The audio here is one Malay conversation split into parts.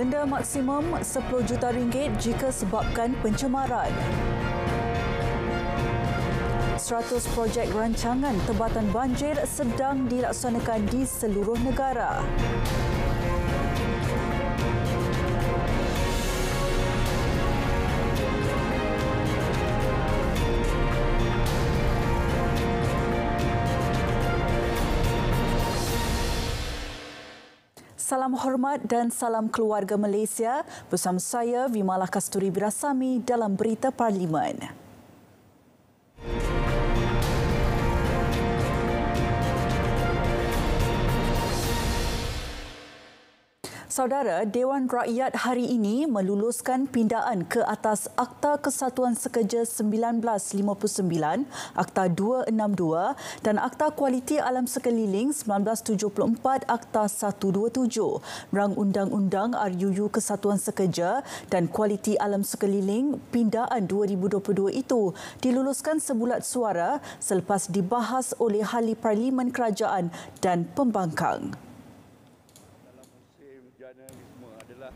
denda maksimum 10 juta ringgit jika sebabkan pencemaran. 100 projek rancangan tebatan banjir sedang dilaksanakan di seluruh negara. Salam hormat dan salam keluarga Malaysia. Bersama saya Vimala Kasturi Birasami dalam Berita Parlimen. Saudara, Dewan Rakyat hari ini meluluskan pindaan ke atas Akta Kesatuan Sekerja 1959, Akta 262 dan Akta Kualiti Alam Sekeliling 1974, Akta 127. Rang Undang-Undang RUU Kesatuan Sekerja dan Kualiti Alam Sekeliling pindaan 2022 itu diluluskan sebulat suara selepas dibahas oleh ahli Parlimen Kerajaan dan Pembangkang.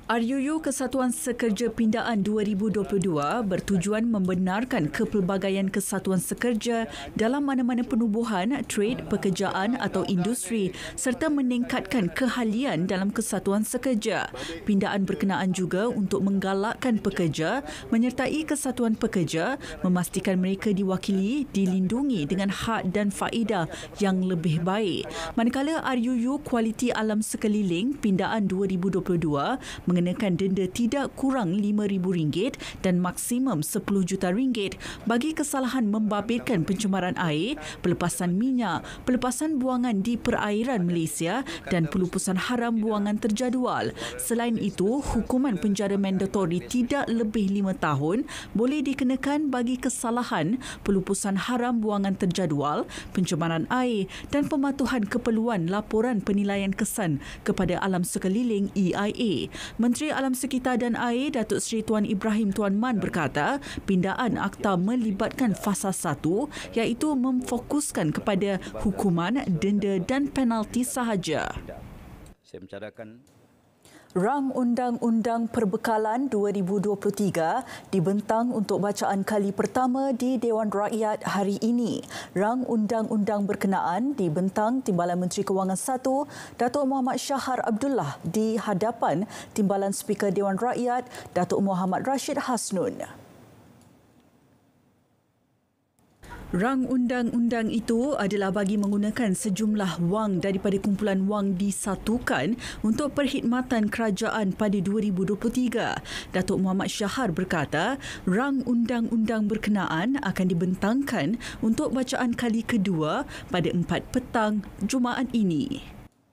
RUU Kesatuan Sekerja Pindaan 2022 bertujuan membenarkan kepelbagaian kesatuan sekerja dalam mana-mana penubuhan, trade, pekerjaan atau industri serta meningkatkan kehalian dalam kesatuan sekerja. Pindaan berkenaan juga untuk menggalakkan pekerja, menyertai kesatuan pekerja, memastikan mereka diwakili, dilindungi dengan hak dan faedah yang lebih baik. Manakala RUU Kualiti Alam Sekeliling Pindaan 2022 mengenakan denda tidak kurang RM5,000 dan maksimum RM10 juta ringgit bagi kesalahan membabitkan pencemaran air, pelepasan minyak, pelepasan buangan di perairan Malaysia dan pelupusan haram buangan terjadual. Selain itu, hukuman penjara mandatori tidak lebih lima tahun boleh dikenakan bagi kesalahan pelupusan haram buangan terjadual, pencemaran air dan pematuhan keperluan laporan penilaian kesan kepada alam sekeliling EIA. Menteri Alam Sekitar dan Air Datuk Seri Tuan Ibrahim Tuan Man berkata, pindaan akta melibatkan fasa satu iaitu memfokuskan kepada hukuman, denda dan penalti sahaja. Rang Undang-Undang Perbekalan 2023 dibentang untuk bacaan kali pertama di Dewan Rakyat hari ini. Rang Undang-Undang berkenaan dibentang Timbalan Menteri Kewangan 1, Datuk Muhammad Syahar Abdullah di hadapan Timbalan Speaker Dewan Rakyat, Datuk Muhammad Rashid Hasnun. Rang undang-undang itu adalah bagi menggunakan sejumlah wang daripada kumpulan wang disatukan untuk perkhidmatan kerajaan pada 2023. Datuk Muhammad Syahar berkata, rang undang-undang berkenaan akan dibentangkan untuk bacaan kali kedua pada 4 petang Jumaat ini.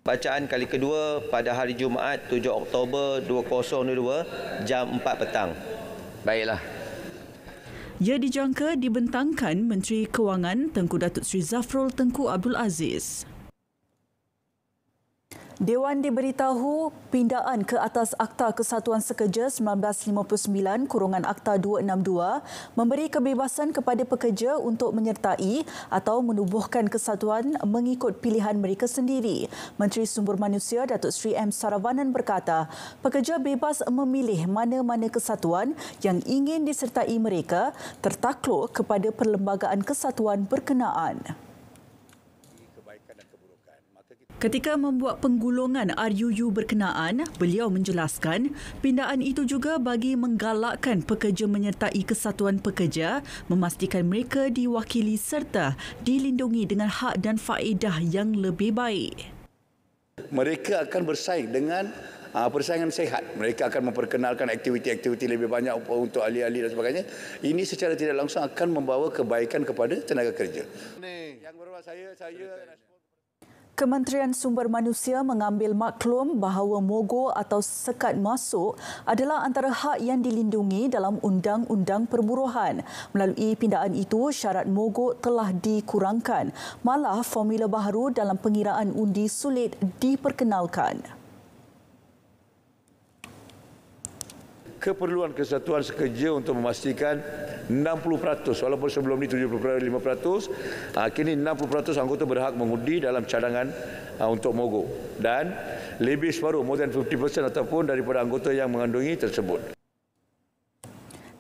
Bacaan kali kedua pada hari Jumaat 7 Oktober 2022 jam 4 petang. Baiklah, ia dijangka dibentangkan Menteri Kewangan Tengku Datuk Sri Zafrul Tengku Abdul Aziz. Dewan diberitahu pindaan ke atas Akta Kesatuan Sekerja 1959 kurungan Akta 262 memberi kebebasan kepada pekerja untuk menyertai atau menubuhkan kesatuan mengikut pilihan mereka sendiri. Menteri Sumber Manusia Datuk Sri M Saravanan berkata, pekerja bebas memilih mana-mana kesatuan yang ingin disertai mereka tertakluk kepada perlembagaan kesatuan berkenaan. Ketika membuat penggulungan RUU berkenaan, beliau menjelaskan pindaan itu juga bagi menggalakkan pekerja menyertai kesatuan pekerja, memastikan mereka diwakili serta dilindungi dengan hak dan faedah yang lebih baik. Mereka akan bersaing dengan ah, persaingan sehat. Mereka akan memperkenalkan aktiviti-aktiviti lebih banyak untuk ahli-ahli dan sebagainya. Ini secara tidak langsung akan membawa kebaikan kepada tenaga kerja. Yang berubah saya, saya... Kementerian Sumber Manusia mengambil maklum bahawa mogo atau sekat masuk adalah antara hak yang dilindungi dalam Undang-Undang Perburuhan. Melalui pindaan itu, syarat mogo telah dikurangkan. Malah, formula baru dalam pengiraan undi sulit diperkenalkan. keperluan kesatuan sekerja untuk memastikan 60% walaupun sebelum ini 75% ah, kini 60% anggota berhak mengundi dalam cadangan ah, untuk mogok dan lebih separuh more than 50% ataupun daripada anggota yang mengandungi tersebut.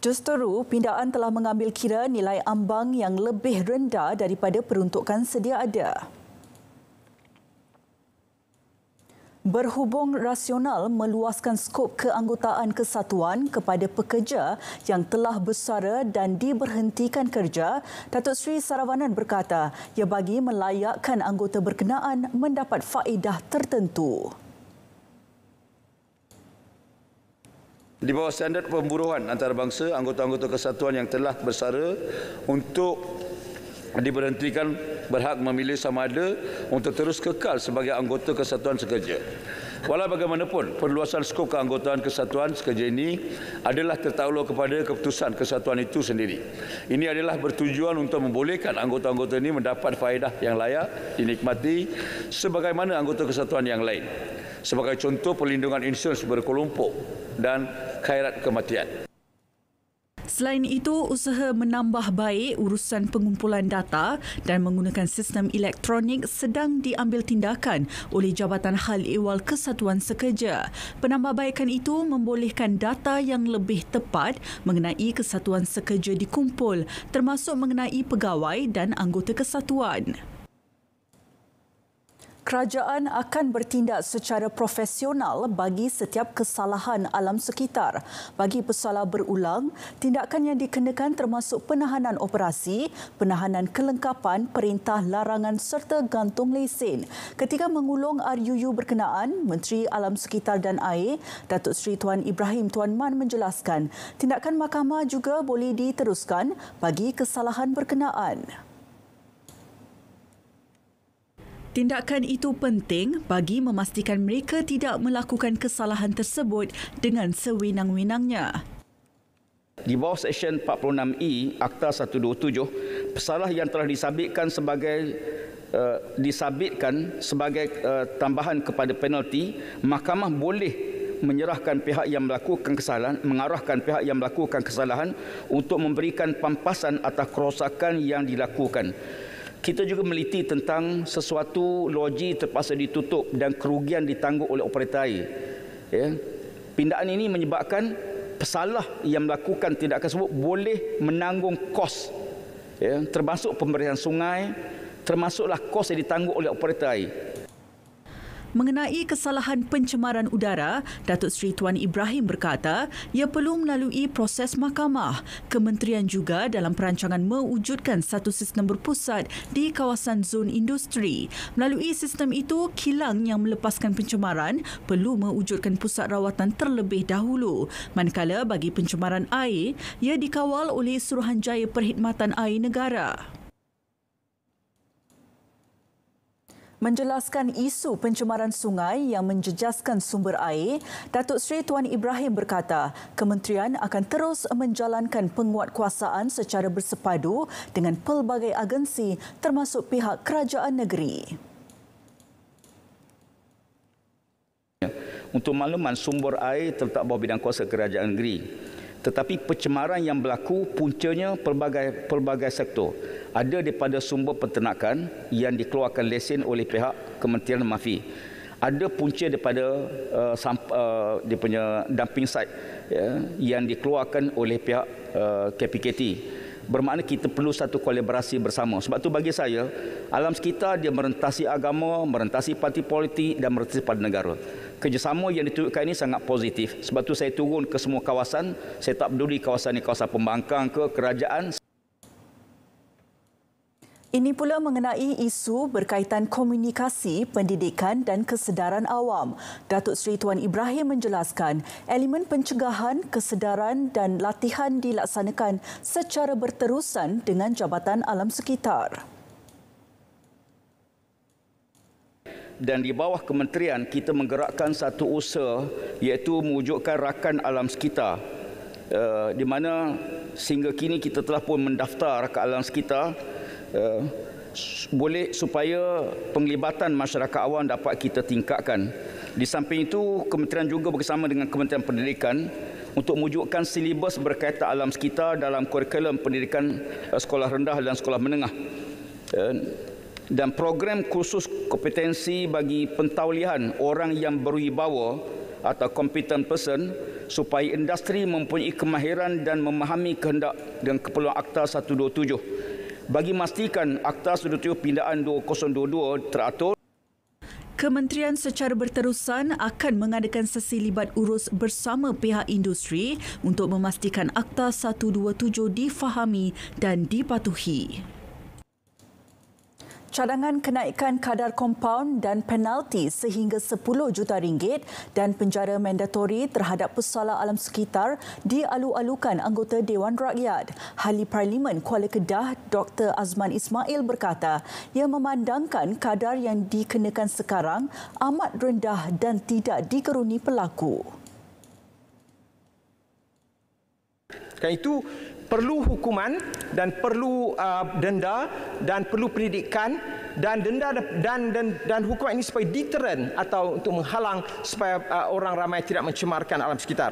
Justeru, pindaan telah mengambil kira nilai ambang yang lebih rendah daripada peruntukan sedia ada. Berhubung rasional meluaskan skop keanggotaan kesatuan kepada pekerja yang telah bersara dan diberhentikan kerja, Datuk Sri Saravanan berkata ia bagi melayakkan anggota berkenaan mendapat faedah tertentu. Di bawah standard pemburuhan antarabangsa, anggota-anggota kesatuan yang telah bersara untuk diberhentikan berhak memilih sama ada untuk terus kekal sebagai anggota kesatuan sekerja. Walau bagaimanapun, perluasan skop keanggotaan kesatuan sekerja ini adalah tertakluk kepada keputusan kesatuan itu sendiri. Ini adalah bertujuan untuk membolehkan anggota-anggota ini mendapat faedah yang layak dinikmati sebagaimana anggota kesatuan yang lain. Sebagai contoh, perlindungan insurans berkelompok dan khairat kematian. Selain itu, usaha menambah baik urusan pengumpulan data dan menggunakan sistem elektronik sedang diambil tindakan oleh Jabatan Hal Ehwal Kesatuan Sekerja. Penambahbaikan itu membolehkan data yang lebih tepat mengenai kesatuan sekerja dikumpul termasuk mengenai pegawai dan anggota kesatuan kerajaan akan bertindak secara profesional bagi setiap kesalahan alam sekitar. Bagi pesalah berulang, tindakan yang dikenakan termasuk penahanan operasi, penahanan kelengkapan, perintah larangan serta gantung lesen. Ketika mengulung RUU berkenaan, Menteri Alam Sekitar dan Air, Datuk Seri Tuan Ibrahim Tuan Man menjelaskan, tindakan mahkamah juga boleh diteruskan bagi kesalahan berkenaan. Tindakan itu penting bagi memastikan mereka tidak melakukan kesalahan tersebut dengan sewinang-winangnya Di bawah Seksyen 46E Akta 127, pesalah yang telah disabitkan sebagai Uh, disabitkan sebagai uh, tambahan kepada penalti mahkamah boleh menyerahkan pihak yang melakukan kesalahan mengarahkan pihak yang melakukan kesalahan untuk memberikan pampasan atas kerosakan yang dilakukan kita juga meliti tentang sesuatu loji terpaksa ditutup dan kerugian ditangguh oleh operator air. Ya. Pindaan ini menyebabkan pesalah yang melakukan tidak tersebut boleh menanggung kos ya, termasuk pemberian sungai termasuklah kos yang ditanggung oleh operator air. Mengenai kesalahan pencemaran udara, Datuk Seri Tuan Ibrahim berkata ia perlu melalui proses mahkamah. Kementerian juga dalam perancangan mewujudkan satu sistem berpusat di kawasan zon industri. Melalui sistem itu, kilang yang melepaskan pencemaran perlu mewujudkan pusat rawatan terlebih dahulu. Manakala bagi pencemaran air, ia dikawal oleh Suruhanjaya Perkhidmatan Air Negara. menjelaskan isu pencemaran sungai yang menjejaskan sumber air, Datuk Seri Tuan Ibrahim berkata, kementerian akan terus menjalankan penguatkuasaan secara bersepadu dengan pelbagai agensi termasuk pihak kerajaan negeri. Untuk makluman sumber air terletak bawah bidang kuasa kerajaan negeri tetapi pencemaran yang berlaku puncanya pelbagai pelbagai sektor ada daripada sumber peternakan yang dikeluarkan lesen oleh pihak Kementerian Mafi ada punca daripada uh, samp, uh, dia punya dumping site ya, yang dikeluarkan oleh pihak uh, KPKT bermakna kita perlu satu kolaborasi bersama sebab tu bagi saya alam sekitar dia merentasi agama merentasi parti politik dan merentasi pada negara kerjasama yang ditunjukkan ini sangat positif. Sebab tu saya turun ke semua kawasan, saya tak peduli kawasan ini kawasan pembangkang ke kerajaan. Ini pula mengenai isu berkaitan komunikasi, pendidikan dan kesedaran awam. Datuk Seri Tuan Ibrahim menjelaskan, elemen pencegahan, kesedaran dan latihan dilaksanakan secara berterusan dengan Jabatan Alam Sekitar. Dan di bawah kementerian kita menggerakkan satu usaha iaitu mewujudkan rakan alam sekitar. Uh, di mana sehingga kini kita telah pun mendaftar ke alam sekitar uh, boleh supaya penglibatan masyarakat awam dapat kita tingkatkan. Di samping itu, kementerian juga bersama dengan Kementerian Pendidikan untuk mewujudkan silibus berkaitan alam sekitar dalam kurikulum pendidikan eh, sekolah rendah dan sekolah menengah dan program khusus kompetensi bagi pentaulihan orang yang berwibawa atau competent person supaya industri mempunyai kemahiran dan memahami kehendak dan keperluan Akta 127 bagi memastikan Akta 127 Pindaan 2022 teratur Kementerian secara berterusan akan mengadakan sesi libat urus bersama pihak industri untuk memastikan Akta 127 difahami dan dipatuhi cadangan kenaikan kadar kompaun dan penalti sehingga 10 juta ringgit dan penjara mandatori terhadap pesala alam sekitar dialu-alukan anggota Dewan Rakyat. Ahli Parlimen Kuala Kedah Dr. Azman Ismail berkata ia memandangkan kadar yang dikenakan sekarang amat rendah dan tidak dikeruni pelaku. Kan itu perlu hukuman dan perlu uh, denda dan perlu pendidikan dan denda dan dan dan hukuman ini supaya deterrent atau untuk menghalang supaya uh, orang ramai tidak mencemarkan alam sekitar.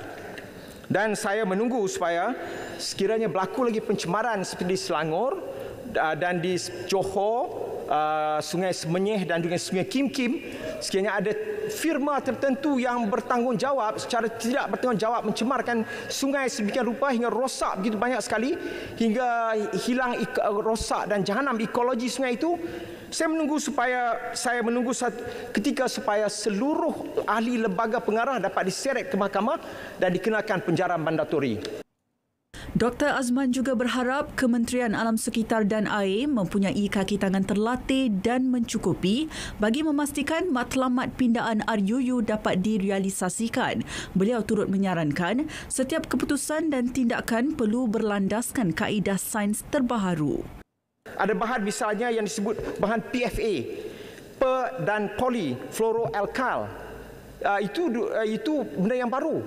Dan saya menunggu supaya sekiranya berlaku lagi pencemaran seperti di Selangor, Uh, dan di Johor, uh, Sungai Semenyih dan juga Sungai Kim Kim sekiranya ada firma tertentu yang bertanggungjawab secara tidak bertanggungjawab mencemarkan sungai sebegini rupa hingga rosak begitu banyak sekali hingga hilang uh, rosak dan jahanam ekologi sungai itu saya menunggu supaya saya menunggu ketika supaya seluruh ahli lembaga pengarah dapat diseret ke mahkamah dan dikenakan penjara mandatori. Dr. Azman juga berharap Kementerian Alam Sekitar dan Air mempunyai kaki tangan terlatih dan mencukupi bagi memastikan matlamat pindaan RUU dapat direalisasikan. Beliau turut menyarankan setiap keputusan dan tindakan perlu berlandaskan kaedah sains terbaru. Ada bahan misalnya yang disebut bahan PFA, per dan polyfluoroalkyl. Uh, ah, itu uh, itu benda yang baru.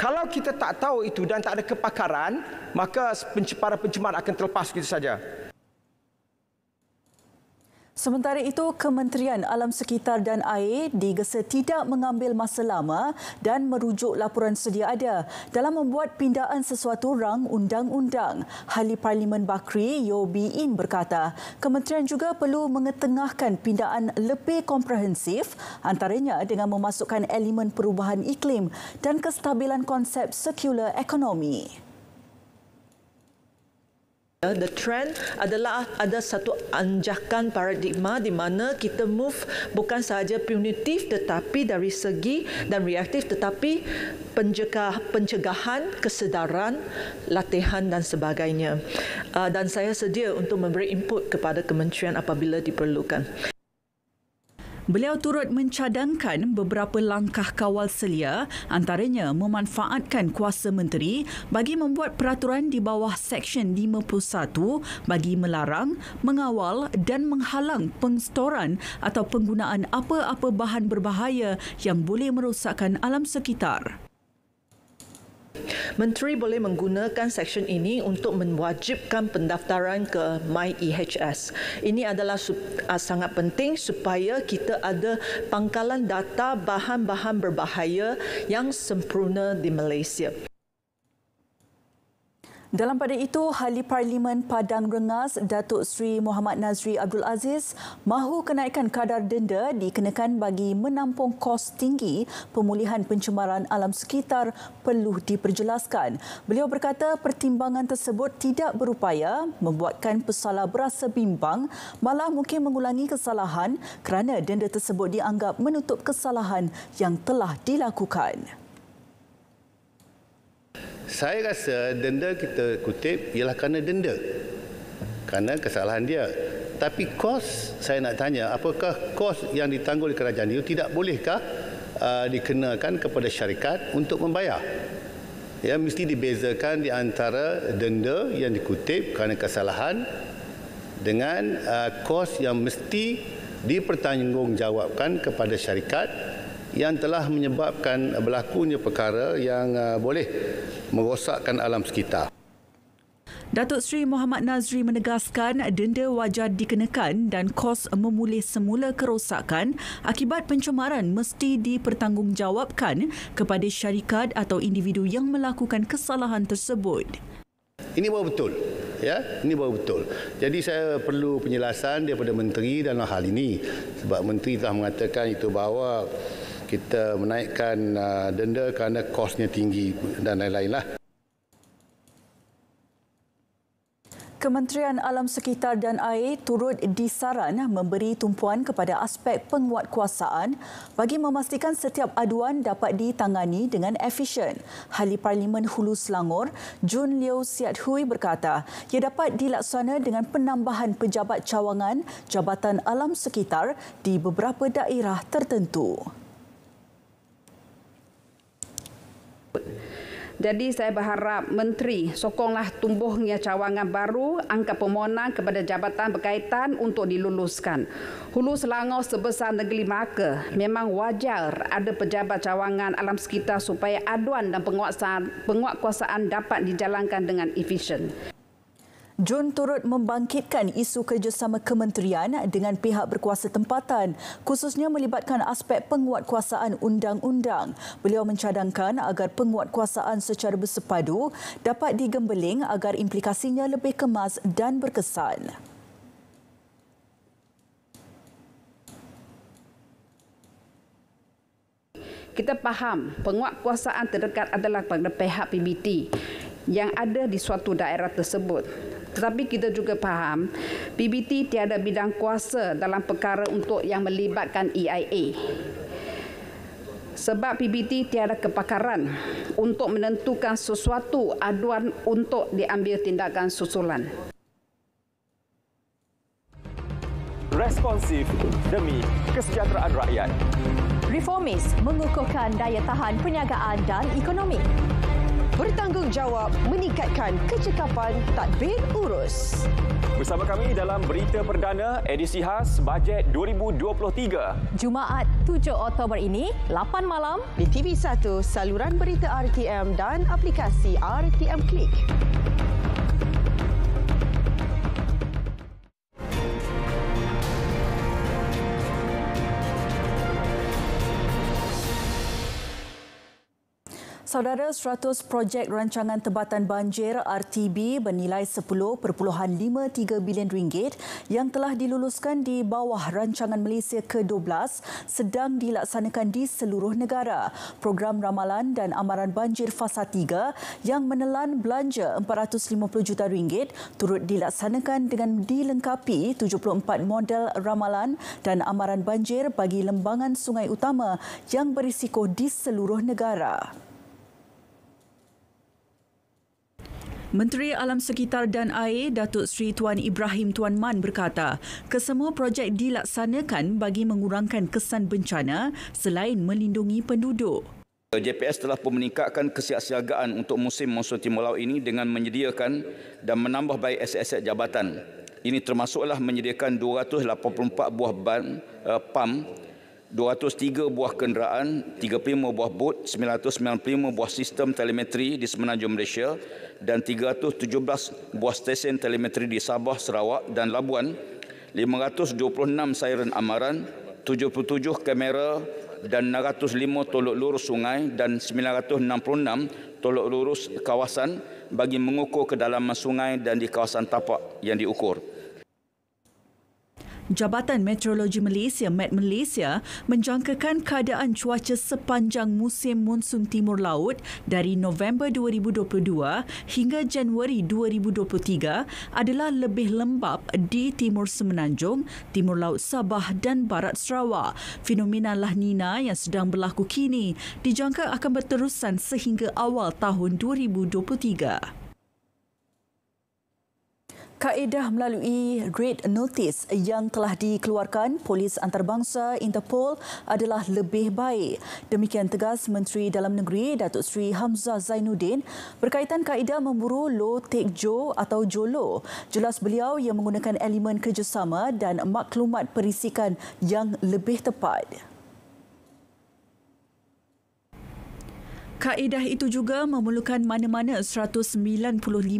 Kalau kita tak tahu itu dan tak ada kepakaran, maka para pencemar akan terlepas begitu saja. Sementara itu, Kementerian Alam Sekitar dan Air digesa tidak mengambil masa lama dan merujuk laporan sedia ada dalam membuat pindaan sesuatu rang undang-undang. Ahli Parlimen Bakri, Yo In berkata, Kementerian juga perlu mengetengahkan pindaan lebih komprehensif antaranya dengan memasukkan elemen perubahan iklim dan kestabilan konsep circular economy. The trend adalah ada satu anjakan paradigma di mana kita move bukan sahaja punitif tetapi dari segi dan reaktif tetapi pencegah, pencegahan, kesedaran, latihan dan sebagainya. Ah, dan saya sedia untuk memberi input kepada kementerian apabila diperlukan. Beliau turut mencadangkan beberapa langkah kawal selia antaranya memanfaatkan kuasa menteri bagi membuat peraturan di bawah Seksyen 51 bagi melarang, mengawal dan menghalang pengstoran atau penggunaan apa-apa bahan berbahaya yang boleh merosakkan alam sekitar. Menteri boleh menggunakan seksyen ini untuk mewajibkan pendaftaran ke MyEHS. Ini adalah ah, sangat penting supaya kita ada pangkalan data bahan-bahan berbahaya yang sempurna di Malaysia. Dalam pada itu, ahli Parlimen Padang Rengas Datuk Sri Muhammad Nazri Abdul Aziz mahu kenaikan kadar denda dikenakan bagi menampung kos tinggi pemulihan pencemaran alam sekitar perlu diperjelaskan. Beliau berkata pertimbangan tersebut tidak berupaya membuatkan pesalah berasa bimbang malah mungkin mengulangi kesalahan kerana denda tersebut dianggap menutup kesalahan yang telah dilakukan saya rasa denda kita kutip ialah kerana denda kerana kesalahan dia tapi kos saya nak tanya apakah kos yang ditanggung kerajaan itu tidak bolehkah uh, dikenakan kepada syarikat untuk membayar ya mesti dibezakan di antara denda yang dikutip kerana kesalahan dengan uh, kos yang mesti dipertanggungjawabkan kepada syarikat yang telah menyebabkan berlakunya perkara yang uh, boleh merosakkan alam sekitar. Datuk Seri Muhammad Nazri menegaskan denda wajar dikenakan dan kos memulih semula kerosakan akibat pencemaran mesti dipertanggungjawabkan kepada syarikat atau individu yang melakukan kesalahan tersebut. Ini baru betul. Ya, ini baru betul. Jadi saya perlu penjelasan daripada menteri dalam hal ini sebab menteri telah mengatakan itu bahawa kita menaikkan uh, denda kerana kosnya tinggi dan lain-lain lah. Kementerian Alam Sekitar dan Air turut disaran memberi tumpuan kepada aspek penguatkuasaan bagi memastikan setiap aduan dapat ditangani dengan efisien. Ahli Parlimen Hulu Selangor, Jun Liu Siat Hui berkata, ia dapat dilaksana dengan penambahan pejabat cawangan Jabatan Alam Sekitar di beberapa daerah tertentu. Jadi saya berharap menteri sokonglah tumbuhnya cawangan baru angka pemohonan kepada jabatan berkaitan untuk diluluskan. Hulu Selangor sebesar negeri Melaka memang wajar ada pejabat cawangan alam sekitar supaya aduan dan penguasaan penguatkuasaan dapat dijalankan dengan efisien. Jun turut membangkitkan isu kerjasama kementerian dengan pihak berkuasa tempatan khususnya melibatkan aspek penguatkuasaan undang-undang. Beliau mencadangkan agar penguatkuasaan secara bersepadu dapat digembeling agar implikasinya lebih kemas dan berkesan. Kita faham penguatkuasaan terdekat adalah pada pihak PBT yang ada di suatu daerah tersebut. Tetapi kita juga faham PBT tiada bidang kuasa dalam perkara untuk yang melibatkan EIA. Sebab PBT tiada kepakaran untuk menentukan sesuatu aduan untuk diambil tindakan susulan. Responsif demi kesejahteraan rakyat. Reformis mengukuhkan daya tahan perniagaan dan ekonomi bertanggungjawab meningkatkan kecekapan tadbir urus. Bersama kami dalam berita perdana edisi khas Bajet 2023. Jumaat 7 Oktober ini, 8 malam di TV1, saluran berita RTM dan aplikasi RTM klik. Saudara 100 projek rancangan tebatan banjir RTB bernilai 10.53 bilion ringgit yang telah diluluskan di bawah rancangan Malaysia ke-12 sedang dilaksanakan di seluruh negara. Program ramalan dan amaran banjir fasa 3 yang menelan belanja 450 juta ringgit turut dilaksanakan dengan dilengkapi 74 model ramalan dan amaran banjir bagi lembangan sungai utama yang berisiko di seluruh negara. Menteri Alam Sekitar dan Air Datuk Seri Tuan Ibrahim Tuan Man berkata, kesemua projek dilaksanakan bagi mengurangkan kesan bencana selain melindungi penduduk. JPS telah pun meningkatkan kesiapsiagaan untuk musim monsun timur laut ini dengan menyediakan dan menambah baik aset-aset jabatan. Ini termasuklah menyediakan 284 buah ban uh, eh, pam 203 buah kenderaan, 35 buah bot, 995 buah sistem telemetri di Semenanjung Malaysia dan 317 buah stesen telemetri di Sabah, Sarawak dan Labuan, 526 siren amaran, 77 kamera dan 905 tolok lurus sungai dan 966 tolok lurus kawasan bagi mengukur kedalaman sungai dan di kawasan tapak yang diukur. Jabatan Meteorologi Malaysia, Met Malaysia, menjangkakan keadaan cuaca sepanjang musim monsun timur laut dari November 2022 hingga Januari 2023 adalah lebih lembap di timur semenanjung, timur laut Sabah dan barat Sarawak. Fenomena La Nina yang sedang berlaku kini dijangka akan berterusan sehingga awal tahun 2023. Kaedah melalui red notice yang telah dikeluarkan polis antarabangsa Interpol adalah lebih baik. Demikian tegas Menteri Dalam Negeri Datuk Seri Hamzah Zainuddin berkaitan kaedah memburu Lo Tek Jo atau Jolo. Jelas beliau yang menggunakan elemen kerjasama dan maklumat perisikan yang lebih tepat. Kaedah itu juga memerlukan mana-mana 195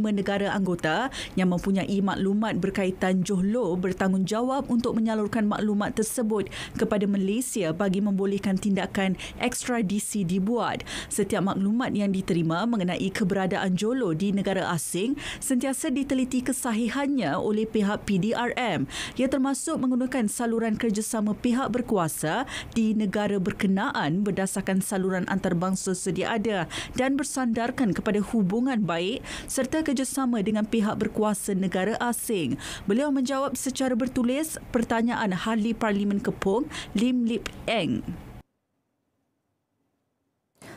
negara anggota yang mempunyai maklumat berkaitan Johlo bertanggungjawab untuk menyalurkan maklumat tersebut kepada Malaysia bagi membolehkan tindakan ekstradisi dibuat. Setiap maklumat yang diterima mengenai keberadaan Johlo di negara asing sentiasa diteliti kesahihannya oleh pihak PDRM. Ia termasuk menggunakan saluran kerjasama pihak berkuasa di negara berkenaan berdasarkan saluran antarabangsa sedia ada dan bersandarkan kepada hubungan baik serta kerjasama dengan pihak berkuasa negara asing. Beliau menjawab secara bertulis pertanyaan Ahli Parlimen Kepung Lim Lip Eng.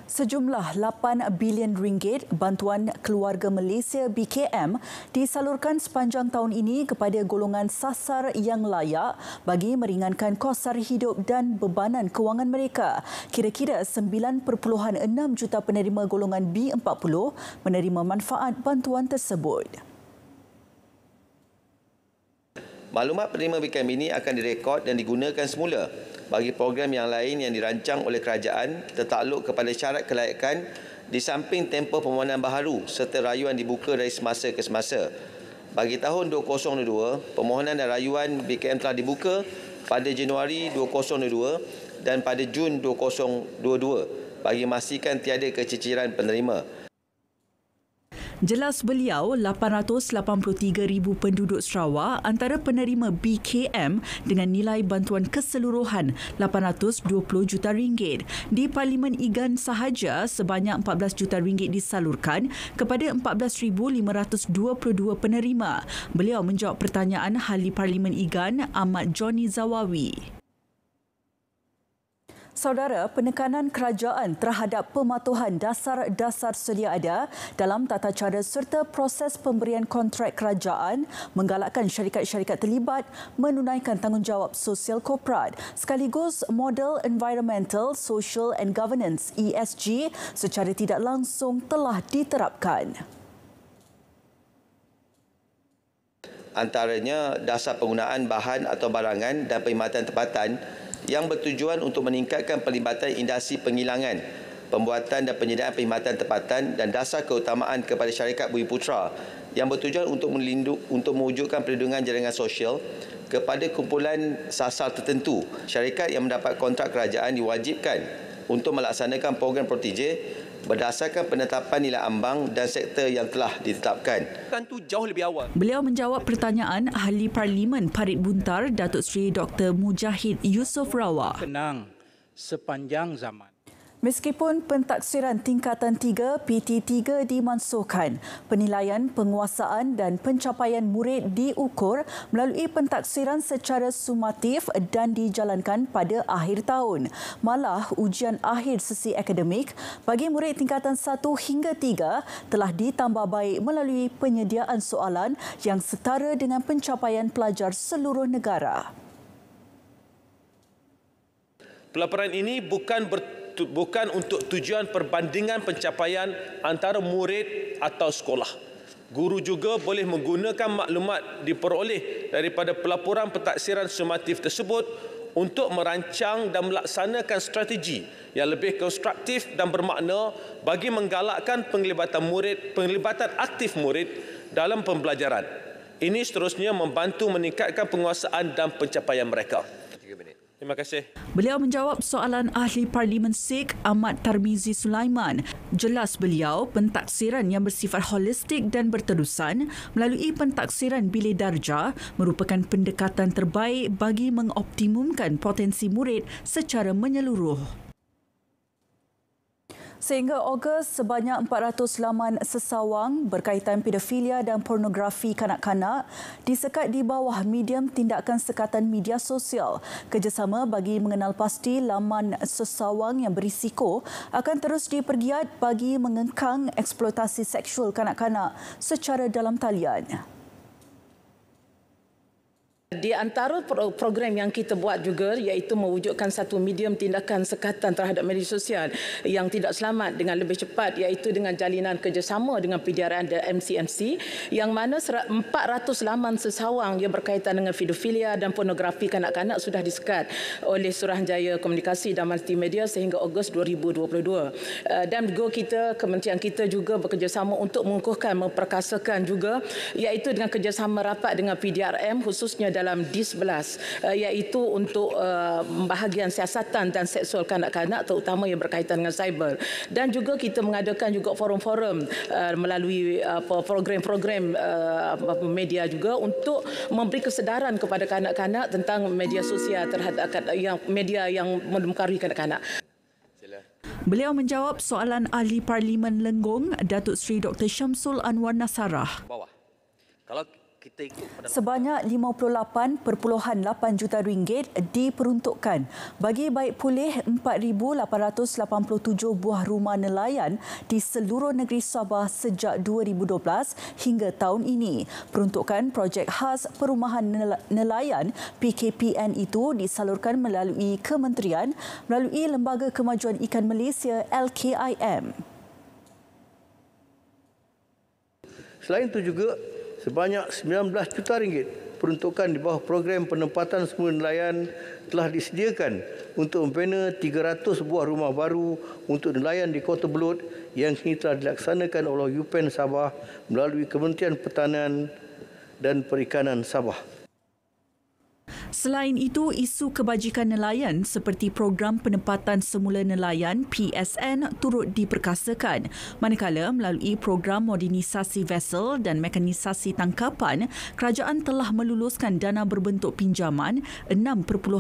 Sejumlah 8 bilion ringgit bantuan keluarga Malaysia BKM disalurkan sepanjang tahun ini kepada golongan sasar yang layak bagi meringankan kos kosar hidup dan bebanan kewangan mereka. Kira-kira 9.6 juta penerima golongan B40 menerima manfaat bantuan tersebut. Maklumat penerima BKM ini akan direkod dan digunakan semula bagi program yang lain yang dirancang oleh kerajaan tertakluk kepada syarat kelayakan di samping tempoh permohonan baharu serta rayuan dibuka dari semasa ke semasa. Bagi tahun 2022, permohonan dan rayuan BKM telah dibuka pada Januari 2022 dan pada Jun 2022 bagi memastikan tiada keciciran penerima. Jelas beliau, 883,000 penduduk Sarawak antara penerima BKM dengan nilai bantuan keseluruhan 820 juta ringgit. Di Parlimen Igan sahaja, sebanyak 14 juta ringgit disalurkan kepada 14,522 penerima. Beliau menjawab pertanyaan ahli Parlimen Igan, Ahmad Johnny Zawawi. Saudara, penekanan kerajaan terhadap pematuhan dasar-dasar sedia ada dalam tata cara serta proses pemberian kontrak kerajaan menggalakkan syarikat-syarikat terlibat menunaikan tanggungjawab sosial korporat sekaligus model environmental, social and governance ESG secara tidak langsung telah diterapkan. Antaranya dasar penggunaan bahan atau barangan dan perkhidmatan tempatan yang bertujuan untuk meningkatkan pelibatan industri penghilangan, pembuatan dan penyediaan perkhidmatan tempatan dan dasar keutamaan kepada syarikat Bumi Putra yang bertujuan untuk melindung untuk mewujudkan perlindungan jaringan sosial kepada kumpulan sasar tertentu. Syarikat yang mendapat kontrak kerajaan diwajibkan untuk melaksanakan program Protije berdasarkan penetapan nilai ambang dan sektor yang telah ditetapkan. Kan tu jauh lebih awal. Beliau menjawab pertanyaan ahli parlimen Parit Buntar Datuk Seri Dr Mujahid Yusof Rawa. Kenang sepanjang zaman Meskipun pentaksiran tingkatan 3 PT3 dimansuhkan, penilaian penguasaan dan pencapaian murid diukur melalui pentaksiran secara sumatif dan dijalankan pada akhir tahun. Malah, ujian akhir sesi akademik bagi murid tingkatan 1 hingga 3 telah ditambah baik melalui penyediaan soalan yang setara dengan pencapaian pelajar seluruh negara. Pelaporan ini bukan ber tu, bukan untuk tujuan perbandingan pencapaian antara murid atau sekolah. Guru juga boleh menggunakan maklumat diperoleh daripada pelaporan pentaksiran sumatif tersebut untuk merancang dan melaksanakan strategi yang lebih konstruktif dan bermakna bagi menggalakkan penglibatan murid, penglibatan aktif murid dalam pembelajaran. Ini seterusnya membantu meningkatkan penguasaan dan pencapaian mereka. Terima kasih. Beliau menjawab soalan ahli Parlimen Sik Ahmad Tarmizi Sulaiman. Jelas beliau pentaksiran yang bersifat holistik dan berterusan melalui pentaksiran bilik darjah merupakan pendekatan terbaik bagi mengoptimumkan potensi murid secara menyeluruh. Sehingga Ogos, sebanyak 400 laman sesawang berkaitan pedofilia dan pornografi kanak-kanak disekat di bawah medium tindakan sekatan media sosial. Kerjasama bagi mengenal pasti laman sesawang yang berisiko akan terus dipergiat bagi mengengkang eksploitasi seksual kanak-kanak secara dalam talian. Di antara program yang kita buat juga iaitu mewujudkan satu medium tindakan sekatan terhadap media sosial yang tidak selamat dengan lebih cepat iaitu dengan jalinan kerjasama dengan PDRN dan MCMC yang mana 400 laman sesawang yang berkaitan dengan pedofilia dan pornografi kanak-kanak sudah disekat oleh Suruhanjaya Komunikasi dan Multimedia sehingga Ogos 2022. Eh, dan go kita, kementerian kita juga bekerjasama untuk mengukuhkan, memperkasakan juga iaitu dengan kerjasama rapat dengan PDRM khususnya dalam dalam D11 eh, iaitu untuk uh, eh, bahagian siasatan dan seksual kanak-kanak terutama yang berkaitan dengan cyber dan juga kita mengadakan juga forum-forum eh, melalui program-program media juga untuk memberi kesedaran kepada kanak-kanak tentang media sosial terhadap yang media yang mendemukari kanak-kanak. Beliau menjawab soalan ahli parlimen Lenggong Datuk Seri Dr Syamsul Anwar Nasarah. Bawah. Kalau kita ikut Sebanyak 58.8 juta ringgit diperuntukkan bagi baik pulih 4887 buah rumah nelayan di seluruh negeri Sabah sejak 2012 hingga tahun ini. Peruntukan projek khas perumahan nelayan PKPN itu disalurkan melalui kementerian melalui Lembaga Kemajuan Ikan Malaysia LKIM. Selain itu juga sebanyak 19 juta ringgit peruntukan di bawah program penempatan semula nelayan telah disediakan untuk membina 300 buah rumah baru untuk nelayan di Kota Belud yang kini telah dilaksanakan oleh UPEN Sabah melalui Kementerian Pertanian dan Perikanan Sabah. Selain itu, isu kebajikan nelayan seperti program penempatan semula nelayan PSN turut diperkasakan. Manakala melalui program modernisasi vessel dan mekanisasi tangkapan, kerajaan telah meluluskan dana berbentuk pinjaman 6.93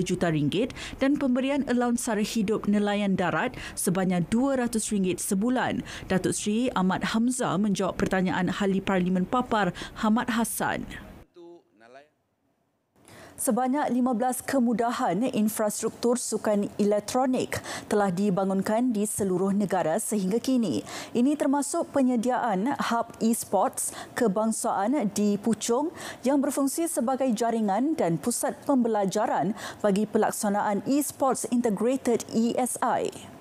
juta ringgit dan pemberian allowance sara hidup nelayan darat sebanyak rm ringgit sebulan. Datuk Sri Ahmad Hamzah menjawab pertanyaan Ahli Parlimen Papar Hamad Hassan. Sebanyak 15 kemudahan infrastruktur sukan elektronik telah dibangunkan di seluruh negara sehingga kini. Ini termasuk penyediaan hub e-sports kebangsaan di Puchong yang berfungsi sebagai jaringan dan pusat pembelajaran bagi pelaksanaan e-sports integrated ESI.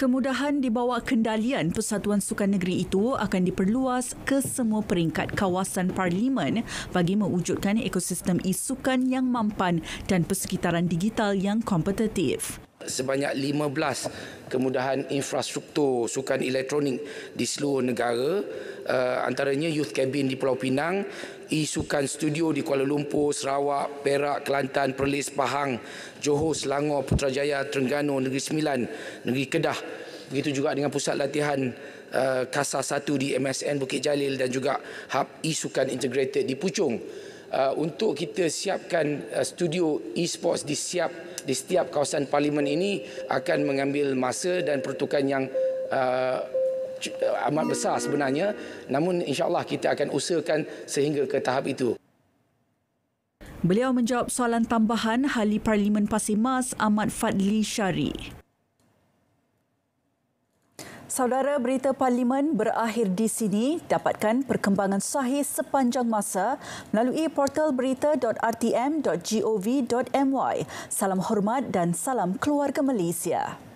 Kemudahan di bawah kendalian Persatuan Sukan Negeri itu akan diperluas ke semua peringkat kawasan parlimen bagi mewujudkan ekosistem isukan yang mampan dan persekitaran digital yang kompetitif sebanyak 15 kemudahan infrastruktur sukan elektronik di seluruh negara uh, antaranya youth cabin di Pulau Pinang e-sukan studio di Kuala Lumpur, Sarawak, Perak, Kelantan, Perlis, Pahang, Johor, Selangor, Putrajaya, Terengganu, Negeri Sembilan, Negeri Kedah begitu juga dengan pusat latihan uh, Kasa 1 di MSN Bukit Jalil dan juga hub e-sukan integrated di Puchong uh, untuk kita siapkan uh, studio e-sports di siap di setiap kawasan parlimen ini akan mengambil masa dan pertukan yang uh, uh, amat besar sebenarnya namun insya Allah kita akan usahakan sehingga ke tahap itu Beliau menjawab soalan tambahan ahli parlimen Pasir Mas Ahmad Fadli Syari Saudara berita parlimen berakhir di sini. Dapatkan perkembangan sahih sepanjang masa melalui portal berita.rtm.gov.my. Salam hormat dan salam keluarga Malaysia.